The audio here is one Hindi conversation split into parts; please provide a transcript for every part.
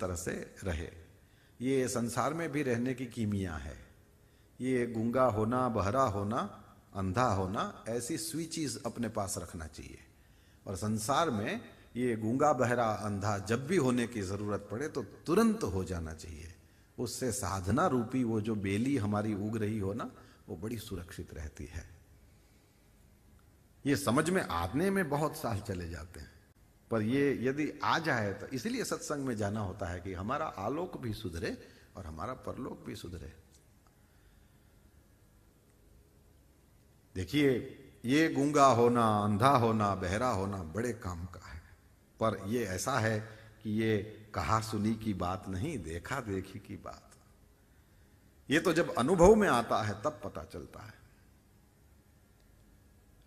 तरह से रहे ये संसार में भी रहने की कीमिया है ये गूंगा होना बहरा होना अंधा होना ऐसी स्वी चीज़ अपने पास रखना चाहिए और संसार में ये गूंगा बहरा अंधा जब भी होने की ज़रूरत पड़े तो तुरंत हो जाना चाहिए उससे साधना रूपी वो जो बेली हमारी उग रही हो ना वो बड़ी सुरक्षित रहती है ये समझ में आने में बहुत साल चले जाते हैं पर ये यदि आ जाए तो इसलिए सत्संग में जाना होता है कि हमारा आलोक भी सुधरे और हमारा परलोक भी सुधरे देखिए ये गूंगा होना अंधा होना बहरा होना बड़े काम का है पर ये ऐसा है कि ये कहा सुनी की बात नहीं देखा देखी की बात ये तो जब अनुभव में आता है तब पता चलता है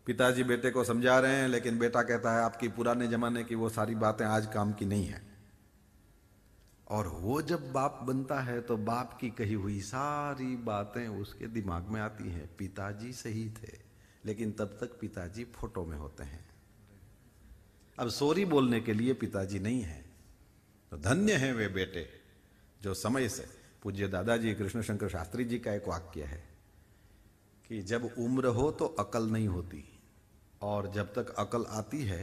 पिताजी बेटे को समझा रहे हैं लेकिन बेटा कहता है आपकी पुराने जमाने की वो सारी बातें आज काम की नहीं है और वो जब बाप बनता है तो बाप की कही हुई सारी बातें उसके दिमाग में आती हैं पिताजी सही थे लेकिन तब तक पिताजी फोटो में होते हैं अब सॉरी बोलने के लिए पिताजी नहीं है तो धन्य है वे बेटे जो समय से पूज्य दादाजी कृष्ण शंकर शास्त्री जी का एक वाक्य है कि जब उम्र हो तो अकल नहीं होती और जब तक अकल आती है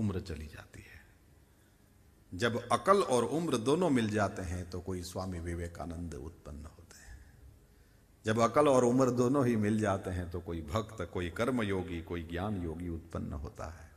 उम्र चली जाती है जब अकल और उम्र दोनों मिल जाते हैं तो कोई स्वामी विवेकानंद उत्पन्न होते हैं जब अकल और उम्र दोनों ही मिल जाते हैं तो कोई भक्त कोई कर्म योगी कोई ज्ञान योगी उत्पन्न होता है